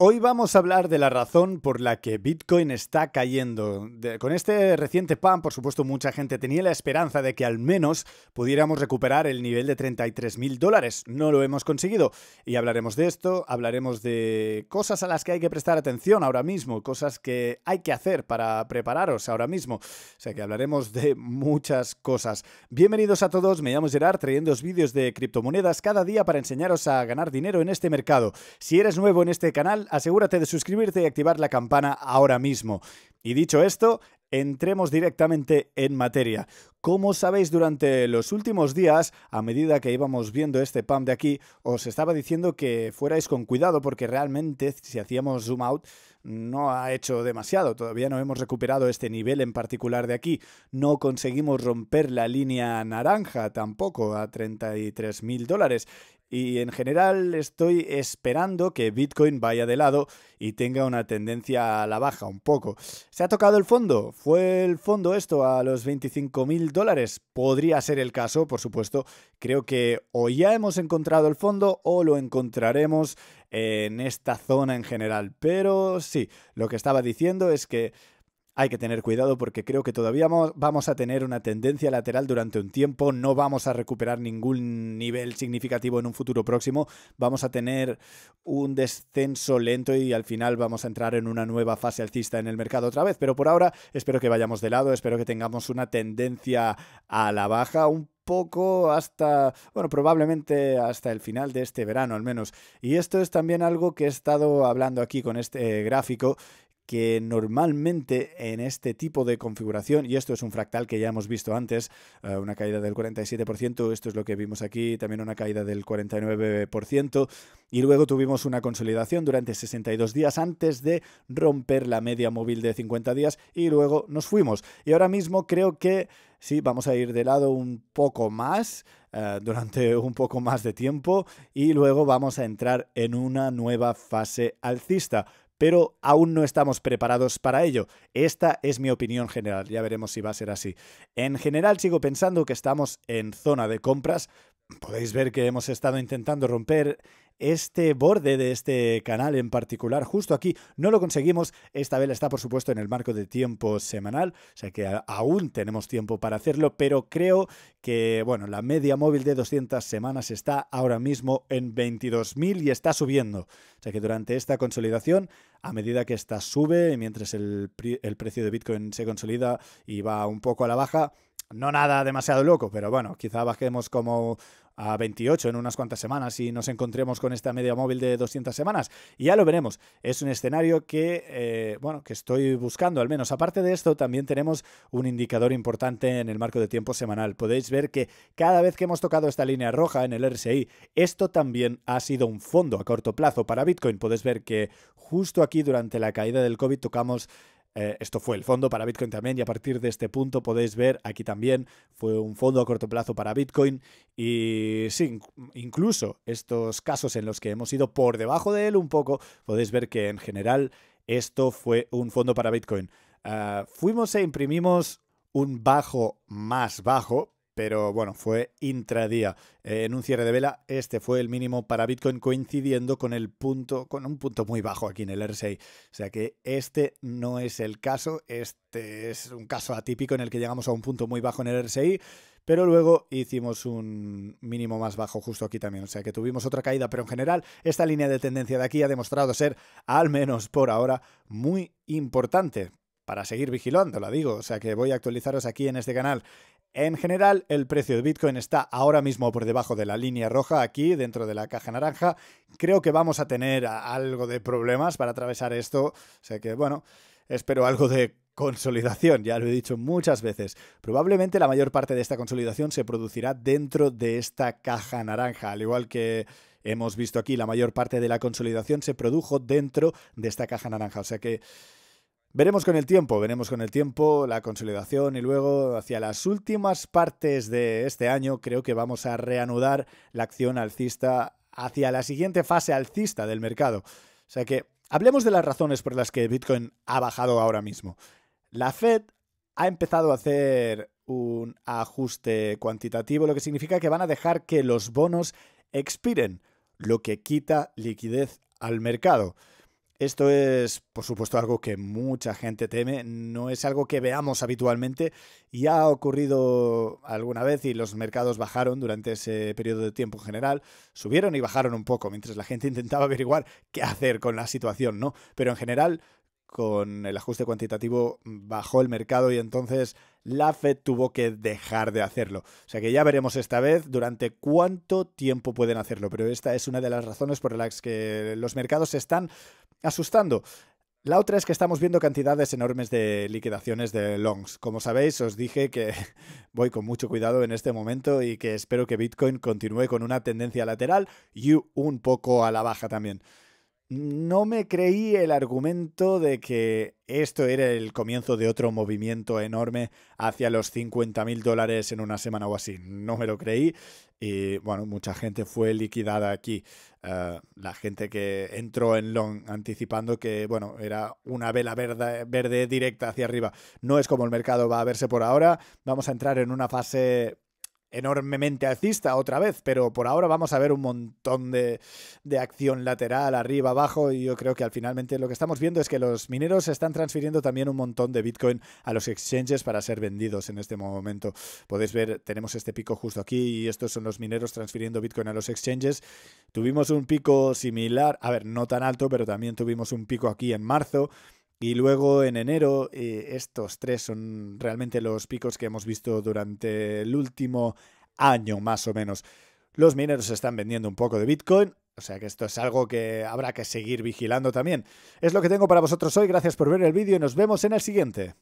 Hoy vamos a hablar de la razón por la que Bitcoin está cayendo. con este reciente pan, por supuesto, mucha gente tenía la esperanza de que al menos pudiéramos recuperar el nivel de 33 mil dólares. No lo hemos conseguido. Y hablaremos de esto, hablaremos de cosas a las que hay que prestar atención ahora mismo, cosas que hay que hacer para prepararos ahora mismo. O sea que hablaremos de muchas cosas. Bienvenidos a todos, me llamo Gerard, trayéndoos vídeos de criptomonedas cada día para enseñaros a ganar dinero en este mercado. Si eres nuevo en este canal, asegúrate de suscribirte y activar la campana ahora mismo. Y dicho esto, entremos directamente en materia. Como sabéis, durante los últimos días, a medida que íbamos viendo este pump de aquí, os estaba diciendo que fuerais con cuidado porque realmente si hacíamos zoom out no ha hecho demasiado, todavía no hemos recuperado este nivel en particular de aquí, no conseguimos romper la línea naranja tampoco a 33.000 mil dólares y en general estoy esperando que Bitcoin vaya de lado y tenga una tendencia a la baja un poco. ¿Se ha tocado el fondo? ¿Fue el fondo esto a los 25 mil dólares? Podría ser el caso, por supuesto. Creo que o ya hemos encontrado el fondo o lo encontraremos en esta zona en general. Pero sí, lo que estaba diciendo es que hay que tener cuidado porque creo que todavía vamos a tener una tendencia lateral durante un tiempo, no vamos a recuperar ningún nivel significativo en un futuro próximo, vamos a tener un descenso lento y al final vamos a entrar en una nueva fase alcista en el mercado otra vez, pero por ahora espero que vayamos de lado, espero que tengamos una tendencia a la baja, un poco hasta, bueno, probablemente hasta el final de este verano al menos. Y esto es también algo que he estado hablando aquí con este eh, gráfico que normalmente en este tipo de configuración, y esto es un fractal que ya hemos visto antes, eh, una caída del 47%, esto es lo que vimos aquí, también una caída del 49%, y luego tuvimos una consolidación durante 62 días antes de romper la media móvil de 50 días y luego nos fuimos. Y ahora mismo creo que sí, vamos a ir de lado un poco más eh, durante un poco más de tiempo y luego vamos a entrar en una nueva fase alcista pero aún no estamos preparados para ello. Esta es mi opinión general, ya veremos si va a ser así. En general sigo pensando que estamos en zona de compras. Podéis ver que hemos estado intentando romper este borde de este canal en particular, justo aquí, no lo conseguimos. Esta vela está, por supuesto, en el marco de tiempo semanal, o sea que aún tenemos tiempo para hacerlo, pero creo que, bueno, la media móvil de 200 semanas está ahora mismo en 22.000 y está subiendo. O sea que durante esta consolidación, a medida que esta sube, mientras el, el precio de Bitcoin se consolida y va un poco a la baja, no nada demasiado loco, pero bueno, quizá bajemos como a 28 en unas cuantas semanas y nos encontremos con esta media móvil de 200 semanas. Y ya lo veremos. Es un escenario que, eh, bueno, que estoy buscando al menos. Aparte de esto, también tenemos un indicador importante en el marco de tiempo semanal. Podéis ver que cada vez que hemos tocado esta línea roja en el RSI, esto también ha sido un fondo a corto plazo para Bitcoin. Podéis ver que justo aquí durante la caída del COVID tocamos eh, esto fue el fondo para Bitcoin también y a partir de este punto podéis ver aquí también fue un fondo a corto plazo para Bitcoin y sí, incluso estos casos en los que hemos ido por debajo de él un poco, podéis ver que en general esto fue un fondo para Bitcoin. Ah, fuimos e imprimimos un bajo más bajo, pero bueno, fue intradía. Eh, en un cierre de vela, este fue el mínimo para Bitcoin coincidiendo con el punto, con un punto muy bajo aquí en el RSI. O sea que este no es el caso, este es un caso atípico en el que llegamos a un punto muy bajo en el RSI, pero luego hicimos un mínimo más bajo justo aquí también. O sea que tuvimos otra caída, pero en general esta línea de tendencia de aquí ha demostrado ser, al menos por ahora, muy importante para seguir vigilando, la digo. O sea que voy a actualizaros aquí en este canal. En general, el precio de Bitcoin está ahora mismo por debajo de la línea roja, aquí dentro de la caja naranja. Creo que vamos a tener algo de problemas para atravesar esto. O sea que, bueno, espero algo de consolidación, ya lo he dicho muchas veces. Probablemente la mayor parte de esta consolidación se producirá dentro de esta caja naranja, al igual que hemos visto aquí, la mayor parte de la consolidación se produjo dentro de esta caja naranja. O sea que Veremos con el tiempo, veremos con el tiempo la consolidación y luego hacia las últimas partes de este año creo que vamos a reanudar la acción alcista hacia la siguiente fase alcista del mercado. O sea que hablemos de las razones por las que Bitcoin ha bajado ahora mismo. La Fed ha empezado a hacer un ajuste cuantitativo, lo que significa que van a dejar que los bonos expiren, lo que quita liquidez al mercado. Esto es, por supuesto, algo que mucha gente teme, no es algo que veamos habitualmente y ha ocurrido alguna vez y los mercados bajaron durante ese periodo de tiempo en general, subieron y bajaron un poco mientras la gente intentaba averiguar qué hacer con la situación, ¿no? Pero en general, con el ajuste cuantitativo bajó el mercado y entonces la Fed tuvo que dejar de hacerlo. O sea que ya veremos esta vez durante cuánto tiempo pueden hacerlo, pero esta es una de las razones por las que los mercados están asustando. La otra es que estamos viendo cantidades enormes de liquidaciones de longs. Como sabéis, os dije que voy con mucho cuidado en este momento y que espero que Bitcoin continúe con una tendencia lateral y un poco a la baja también no me creí el argumento de que esto era el comienzo de otro movimiento enorme hacia los 50 mil dólares en una semana o así. No me lo creí. Y bueno, mucha gente fue liquidada aquí. Ah, la gente que entró en long anticipando que, bueno, era una vela verde directa hacia arriba. No es como el mercado va a verse por ahora. Vamos a entrar en una fase enormemente alcista otra vez, pero por ahora vamos a ver un montón de, de, acción lateral, arriba, abajo, y yo creo que al finalmente lo que estamos viendo es que los mineros están transfiriendo también un montón de Bitcoin a los exchanges para ser vendidos en este momento. Podéis ver, tenemos este pico justo aquí y estos son los mineros transfiriendo Bitcoin a los exchanges. Tuvimos un pico similar, a ver, no tan alto, pero también tuvimos un pico aquí en marzo. Y luego en enero eh, estos tres son realmente los picos que hemos visto durante el último año más o menos. Los mineros están vendiendo un poco de Bitcoin, o sea que esto es algo que habrá que seguir vigilando también. Es lo que tengo para vosotros hoy, gracias por ver el vídeo y nos vemos en el siguiente.